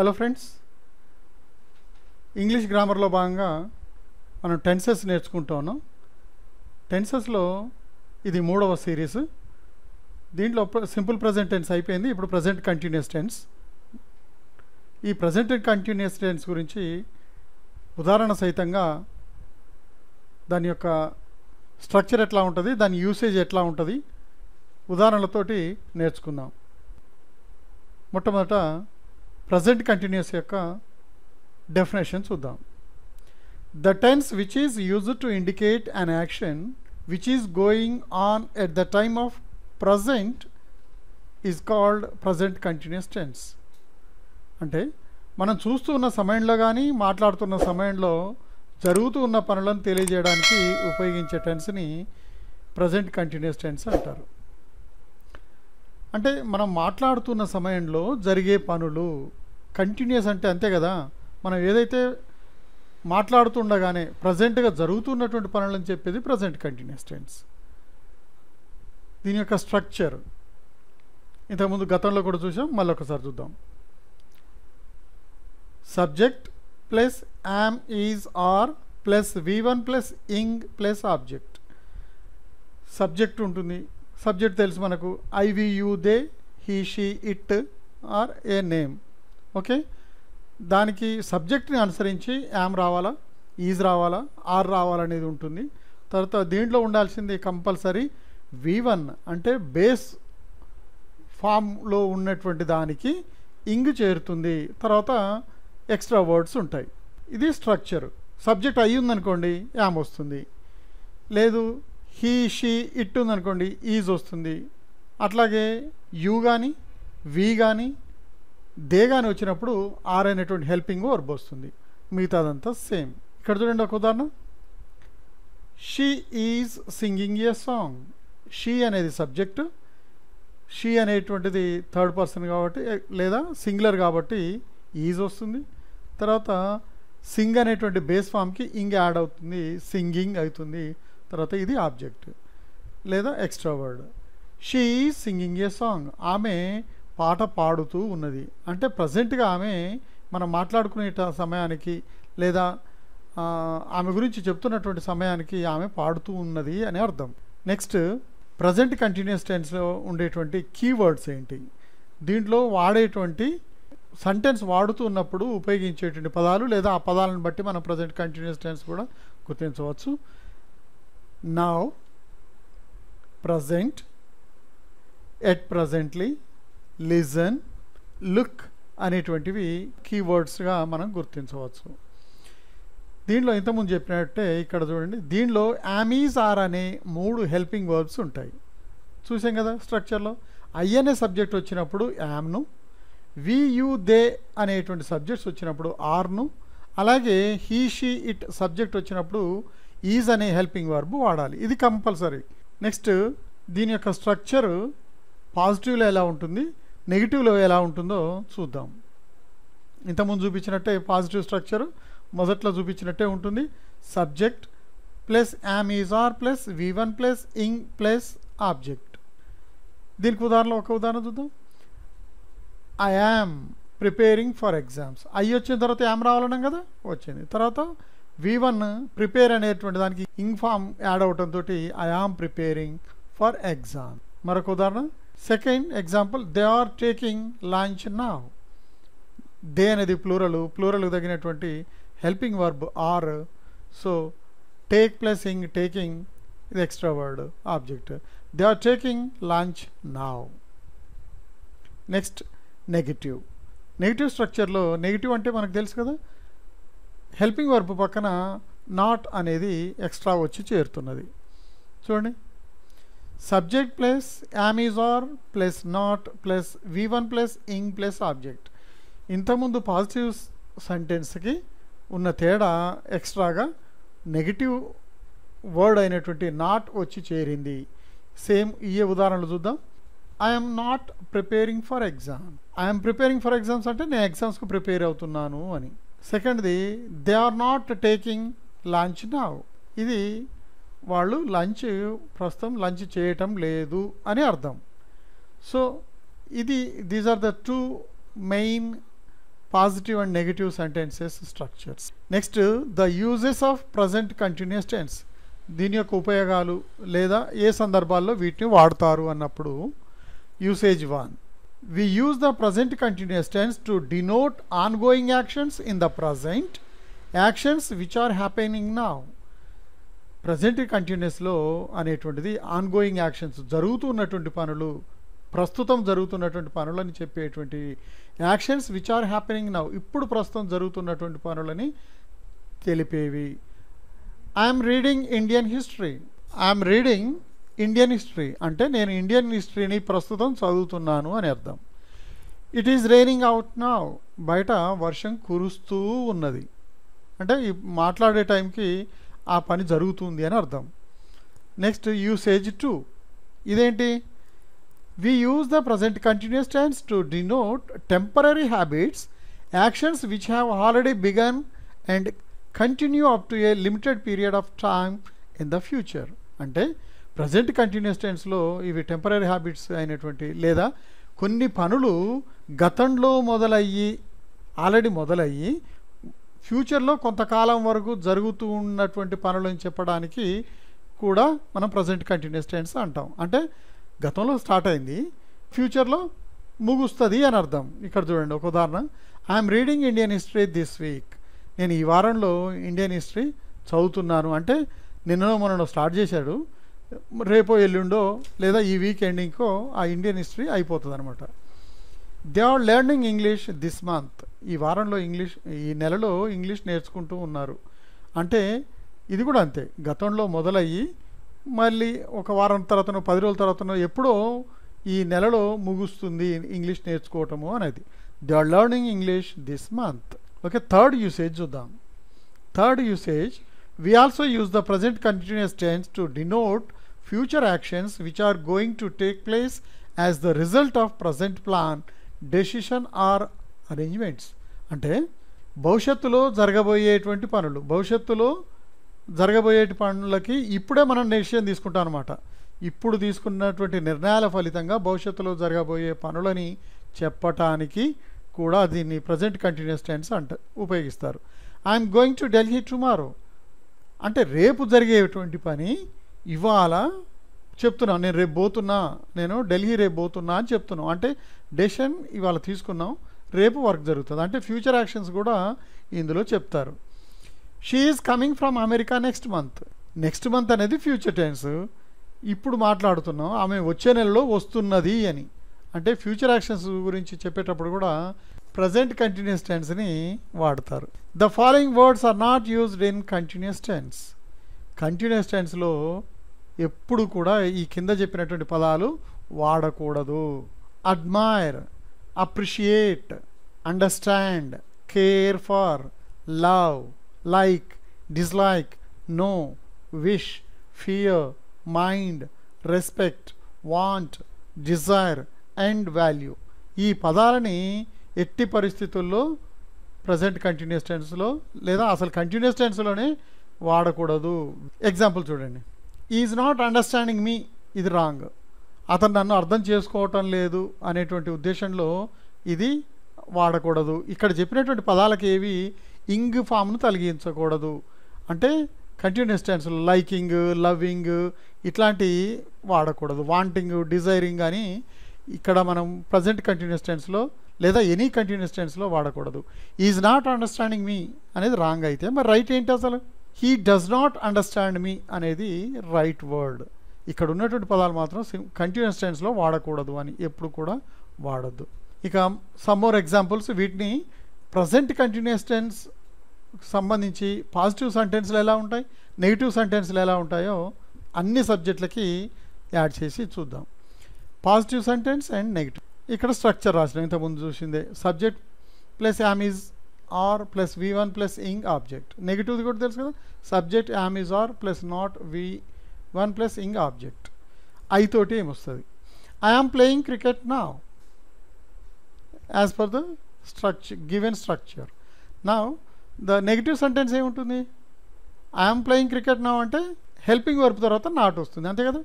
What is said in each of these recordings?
Hello friends English గ్రామర్లో భాగంగా మనం tenses నేర్చుకుంటూ ఉన్నాం టెన్సెస్లో ఇది మూడవ సిరీస్ దీంట్లో సింపుల్ ప్రజెంట్ టెన్స్ అయిపోయింది ఇప్పుడు ప్రజెంట్ కంటిన్యూస్ టెన్స్ ఈ ప్రజెంట్ కంటిన్యూస్ టెన్స్ గురించి ఉదాహరణ సహితంగా దాని యొక్క స్ట్రక్చర్ ఎట్లా ఉంటుంది దాని యూసేజ్ ఎట్లా ఉంటుంది ఉదాహరణలతోటి నేర్చుకుందాం మొట్టమొదట ప్రజెంట్ కంటిన్యూస్ యొక్క డెఫినేషన్ చూద్దాం the tense which is use to indicate an action which is going on at the time of present is called present continuous tense అంటే మనం చూస్తూ ఉన్న సమయంలో కానీ మాట్లాడుతున్న సమయంలో జరుగుతూ ఉన్న పనులను తెలియజేయడానికి ఉపయోగించే టెన్స్ని ప్రజెంట్ కంటిన్యూస్ టెన్స్ అంటారు అంటే మనం మాట్లాడుతున్న సమయంలో జరిగే పనులు కంటిన్యూస్ అంటే అంతే కదా మనం ఏదైతే మాట్లాడుతుండగానే ప్రజెంట్గా జరుగుతున్నటువంటి పనులని చెప్పేది ప్రజెంట్ కంటిన్యూస్ టెన్స్ దీని యొక్క స్ట్రక్చర్ ఇంతకుముందు గతంలో కూడా చూసాం మళ్ళీ ఒకసారి చూద్దాం subject plus am is are plus V one plus ing plus object subject ఉంటుంది సబ్జెక్ట్ తెలుసు మనకు I we you they he she it or a name okay దానికి సబ్జెక్ట్ని అనుసరించి యామ్ రావాలా ఈజ్ రావాలా ఆర్ రావాలనేది ఉంటుంది తర్వాత దీంట్లో ఉండాల్సింది కంపల్సరీ వి వన్ అంటే బేస్ ఫామ్లో ఉన్నటువంటి దానికి ఇంగ్ చేరుతుంది తర్వాత ఎక్స్ట్రా వర్డ్స్ ఉంటాయి ఇది స్ట్రక్చర్ సబ్జెక్ట్ అయ్యి ఉందనుకోండి యామ్ వస్తుంది లేదు హీ షీ ఇట్ ఉందనుకోండి ఈజ్ వస్తుంది అట్లాగే యూ కానీ వి కానీ దేగాని వచ్చినప్పుడు ఆర్ అనేటువంటి హెల్పింగ్ వర్బ్ వస్తుంది మిగతాదంతా సేమ్ ఇక్కడ చూడండి ఒక ఉదాహరణ she is singing a song she అనేది సబ్జెక్టు షీ అనేటువంటిది థర్డ్ పర్సన్ కాబట్టి లేదా సింగులర్ కాబట్టి ఈజ్ వస్తుంది తర్వాత సింగ్ అనేటువంటి బేస్ ఫామ్కి ఇంగ్ యాడ్ అవుతుంది సింగింగ్ అవుతుంది తర్వాత ఇది ఆబ్జెక్ట్ లేదా extra word she is singing a song ఆమె పాట పాడుతూ ఉన్నది అంటే ప్రజెంట్గా ఆమె మనం మాట్లాడుకునే సమయానికి లేదా ఆమె గురించి చెప్తున్నటువంటి సమయానికి ఆమె పాడుతూ ఉన్నది అని అర్థం నెక్స్ట్ ప్రజెంట్ కంటిన్యూస్ టెన్స్లో ఉండేటువంటి కీవర్డ్స్ ఏంటి దీంట్లో వాడేటువంటి సెంటెన్స్ వాడుతూ ఉన్నప్పుడు ఉపయోగించేటువంటి పదాలు లేదా ఆ పదాలను బట్టి మనం ప్రజెంట్ కంటిన్యూస్ టెన్స్ కూడా గుర్తించవచ్చు now present at presently listen look అనేటువంటివి కీవర్డ్స్గా మనం గుర్తించవచ్చు దీనిలో ఇంతకుముందు చెప్పినట్టే ఇక్కడ చూడండి దీనిలో యామీజ్ ఆర్ అనే మూడు హెల్పింగ్ వర్బ్స్ ఉంటాయి చూసాం కదా స్ట్రక్చర్లో ఐ అనే సబ్జెక్ట్ వచ్చినప్పుడు యామ్ను వి యూ దే అనేటువంటి సబ్జెక్ట్స్ వచ్చినప్పుడు ఆర్ను అలాగే హీ షీ ఇట్ సబ్జెక్ట్ వచ్చినప్పుడు ఈజ్ అనే హెల్పింగ్ వర్బ్ వాడాలి ఇది కంపల్సరీ నెక్స్ట్ దీని యొక్క స్ట్రక్చర్ పాజిటివ్లో ఎలా ఉంటుంది నెగిటివ్లో ఎలా ఉంటుందో చూద్దాం ఇంతకుముందు చూపించినట్టే పాజిటివ్ స్ట్రక్చర్ మొదట్లో చూపించినట్టే ఉంటుంది subject plus am is are plus V one plus ing plus object దీనికి ఉదాహరణ ఒక ఉదాహరణ చూద్దాం I am preparing for exams అవి వచ్చిన తర్వాత యామ్ రావాలన్నాం కదా వచ్చింది తర్వాత వి వన్ ప్రిపేర్ అనేటువంటి దానికి ఇంగ్ ఫామ్ యాడ్ అవటంతో I am preparing for exam మరొక ఉదాహరణ second example they are taking lunch now they అనేది ప్లూరలు ప్లూరల్ తగినటువంటి helping verb are so take plus ing taking ఇది extra word object they are taking lunch now next negative negative స్ట్రక్చర్లో negative అంటే మనకు తెలుసు కదా హెల్పింగ్ వర్బ్ పక్కన not అనేది ఎక్స్ట్రా వచ్చి చేరుతున్నది చూడండి subject plus am is or plus not plus v1 plus ing plus object ఇంతకుముందు పాజిటివ్ సెంటెన్స్కి ఉన్న తేడా ఎక్స్ట్రాగా నెగిటివ్ వర్డ్ అయినటువంటి నాట్ వచ్చి చేరింది సేమ్ ఈ ఉదాహరణలు చూద్దాం I'm not preparing for exam I'm preparing for exams అంటే నేను ఎగ్జామ్స్కి ప్రిపేర్ అవుతున్నాను అని సెకండ్ది they are not taking lunch now ఇది వాళ్ళు లంచ్ ప్రస్తుతం లంచ్ చేయటం లేదు అని అర్థం సో ఇది these are the two main positive and negative sentences structures next the uses of present continuous tense దీని యొక్క ఉపయోగాలు లేదా ఏ సందర్భాల్లో వీటిని వాడతారు అన్నప్పుడు usage one we use the present continuous tense to denote ongoing actions in the present, actions which are happening now. Present కంటిన్యూస్లో అనేటువంటిది ఆన్గోయింగ్ యాక్షన్స్ జరుగుతున్నటువంటి పనులు ప్రస్తుతం జరుగుతున్నటువంటి పనులని చెప్పేటువంటి actions which are happening now ఇప్పుడు ప్రస్తుతం జరుగుతున్నటువంటి పనులని తెలిపేవి I'm reading Indian history I'm reading Indian history అంటే నేను ఇండియన్ హిస్టరీని ప్రస్తుతం చదువుతున్నాను అని అర్థం ఇట్ ఈజ్ రెయినింగ్ అవుట్ నా బయట వర్షం కురుస్తూ ఉన్నది అంటే మాట్లాడే టైంకి ఆ పని జరుగుతుంది అని అర్థం నెక్స్ట్ యూసేజ్ టూ ఇదేంటి we use the present continuous times to denote temporary habits actions which have already begun and continue up to a limited period of time in the future అంటే ప్రజెంట్ కంటిన్యూస్ టైమ్స్లో ఇవి temporary habits అయినటువంటి లేదా కొన్ని పనులు గతంలో మొదలయ్యి already మొదలయ్యి ఫ్యూచర్లో కొంతకాలం వరకు జరుగుతూ ఉన్నటువంటి పనులను చెప్పడానికి కూడా మనం ప్రజెంట్ కంటిన్యూస్ టెన్స్ అంటాం అంటే గతంలో స్టార్ట్ అయింది ఫ్యూచర్లో ముగుస్తుంది అని అర్థం ఇక్కడ చూడండి ఒక ఉదాహరణ I'm reading Indian history this week నేను ఈ వారంలో ఇండియన్ హిస్టరీ చదువుతున్నాను అంటే నిన్ననో మొన్ననో స్టార్ట్ చేశాడు రేపో ఎల్లుండో లేదా ఈ వీక్ ఎండింగ్కో ఆ ఇండియన్ హిస్టరీ అయిపోతుంది అనమాట they are learning English this month ఈ వారంలో ఇంగ్లీష్ ఈ నెలలో ఇంగ్లీష్ నేర్చుకుంటూ ఉన్నారు అంటే ఇది కూడా అంతే గతంలో మొదలయ్యి మళ్ళీ ఒక వారం తర్వాతనో పది రోజుల తర్వాతనో ఎప్పుడో ఈ నెలలో ముగుస్తుంది ఇంగ్లీష్ నేర్చుకోవటము అనేది they are learning English this month okay third usage చూద్దాం third usage we also use the present continuous tense to denote future actions which are going to take place as the result of present plan decision or arrangements అంటే భవిష్యత్తులో జరగబోయేటువంటి పనులు భవిష్యత్తులో జరగబోయే పనులకి ఇప్పుడే మనం డెసిషన్ తీసుకుంటాం అనమాట ఇప్పుడు తీసుకున్నటువంటి నిర్ణయాల ఫలితంగా భవిష్యత్తులో జరగబోయే పనులని చెప్పటానికి కూడా దీన్ని ప్రజెంట్ కంటిన్యూస్ టెన్స్ అంట ఉపయోగిస్తారు I'm going to Delhi tomorrow అంటే రేపు జరిగేటువంటి పని ఇవాళ చెప్తున్నాను నేను రేపు పోతున్నా నేను ఢిల్లీ రేపు పోతున్నా అని చెప్తున్నాం అంటే డెసిషన్ ఇవాళ తీసుకున్నాం రేపు వర్క్ జరుగుతుంది అంటే ఫ్యూచర్ యాక్షన్స్ కూడా ఇందులో చెప్తారు she is coming from America next month next month అనేది ఫ్యూచర్ టెన్స్ ఇప్పుడు మాట్లాడుతున్నాం ఆమె వచ్చే నెలలో వస్తున్నది అని అంటే ఫ్యూచర్ యాక్షన్స్ గురించి చెప్పేటప్పుడు కూడా ప్రజెంట్ కంటిన్యూస్ టెన్స్ని వాడతారు the following words are not used in continuous tense continuous టెన్స్లో ఎప్పుడు కూడా ఈ కింద చెప్పినటువంటి పదాలు వాడకూడదు admire appreciate understand care for love like dislike know wish fear mind respect want desire and value ఈ పదాలని ఎట్టి పరిస్థితుల్లో ప్రజెంట్ కంటిన్యూస్ టెన్స్లో లేదా అసలు కంటిన్యూస్ టెన్స్లోనే వాడకూడదు ఎగ్జాంపుల్ చూడండి ఈజ్ నాట్ అండర్స్టాండింగ్ మీ ఇది రాంగ్ అతను నన్ను అర్థం చేసుకోవటం లేదు అనేటువంటి ఉద్దేశంలో ఇది వాడకూడదు ఇక్కడ చెప్పినటువంటి పదాలకు ఏవి ఇంగ్ ఫామ్ను తొలగించకూడదు అంటే కంటిన్యూస్ టెన్స్ లైకింగ్ లవ్వింగ్ ఇట్లాంటివి వాడకూడదు వాంటింగ్ డిజైరింగ్ అని ఇక్కడ మనం ప్రజెంట్ కంటిన్యూస్ టెన్స్లో లేదా ఎనీ కంటిన్యూస్ టెన్స్లో వాడకూడదు ఈజ్ నాట్ అండర్స్టాండింగ్ మీ అనేది రాంగ్ అయితే మరి రైట్ ఏంటి అసలు he does not understand me అనేది రైట్ వర్డ్ ఇక్కడ ఉన్నటువంటి పదాలు మాత్రం కంటిన్యూస్ టెన్స్లో వాడకూడదు అని ఎప్పుడు కూడా వాడద్దు ఇక సమ్ మోర్ ఎగ్జాంపుల్స్ వీటిని ప్రజెంట్ కంటిన్యూస్ టెన్స్ సంబంధించి పాజిటివ్ సెంటెన్స్లు ఎలా ఉంటాయి నెగిటివ్ సెంటెన్స్లు ఎలా ఉంటాయో అన్ని సబ్జెక్టులకి యాడ్ చేసి చూద్దాం పాజిటివ్ సెంటెన్స్ అండ్ నెగిటివ్ ఇక్కడ స్ట్రక్చర్ రాసిన ఇంతకుముందు చూసిందే subject plus am is are plus V one plus ing object నెగిటివ్ది కూడా తెలుసు కదా subject am is are plus not V one plus ing object ఐతోటి ఏమొస్తుంది ఐఆమ్ ప్లేయింగ్ క్రికెట్ నా as per the structure given structure నా the negative sentence ఏముంటుంది I'm playing cricket నా అంటే హెల్పింగ్ వర్క్ తర్వాత నాట్ వస్తుంది అంతే కదా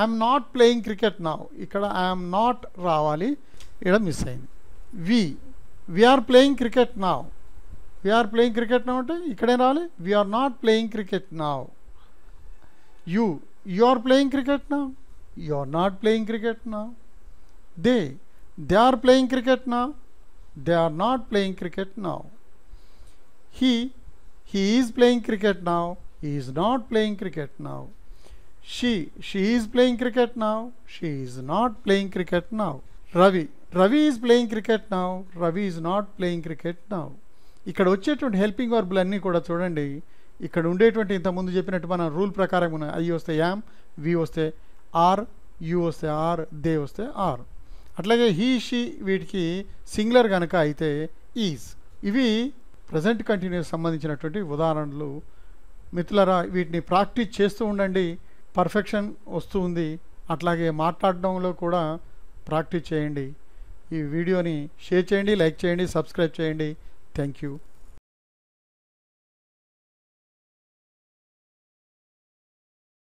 ఐఎమ్ నాట్ ప్లేయింగ్ క్రికెట్ నా ఇక్కడ ఐఎమ్ నాట్ రావాలి ఇక్కడ మిస్ అయింది వి వీఆర్ ప్లేయింగ్ క్రికెట్ నా వీఆర్ ప్లేయింగ్ క్రికెట్ నా అంటే ఇక్కడే రావాలి వీఆర్ నాట్ ప్లేయింగ్ క్రికెట్ నా you you are playing cricket నా you are not playing cricket నా they they are playing cricket నా they are not playing cricket నా he he is playing cricket నా he is not playing cricket నా she she is playing cricket నా she is not playing cricket నా Ravi Ravi is playing cricket నా Ravi is not playing cricket నా ఇక్కడ వచ్చేటువంటి helping వర్బులు అన్నీ కూడా చూడండి ఇక్కడ ఉండేటువంటి ఇంతకుముందు చెప్పినట్టు మనం రూల్ ప్రకారం ఉన్న ఐ వస్తే యామ్ వి వస్తే ఆర్ యూ వస్తే ఆర్ దే వస్తే ఆర్ అట్లాగే హీ షీ వీటికి సింగులర్ కనుక అయితే ఈజ్ ఇవి ప్రజెంట్ కంటిన్యూస్ సంబంధించినటువంటి ఉదాహరణలు మిత్రులరా వీటిని ప్రాక్టీస్ చేస్తూ ఉండండి పర్ఫెక్షన్ వస్తూ ఉంది అట్లాగే మాట్లాడడంలో కూడా ప్రాక్టీస్ చేయండి ఈ వీడియోని షేర్ చేయండి లైక్ చేయండి సబ్స్క్రైబ్ చేయండి Thank you.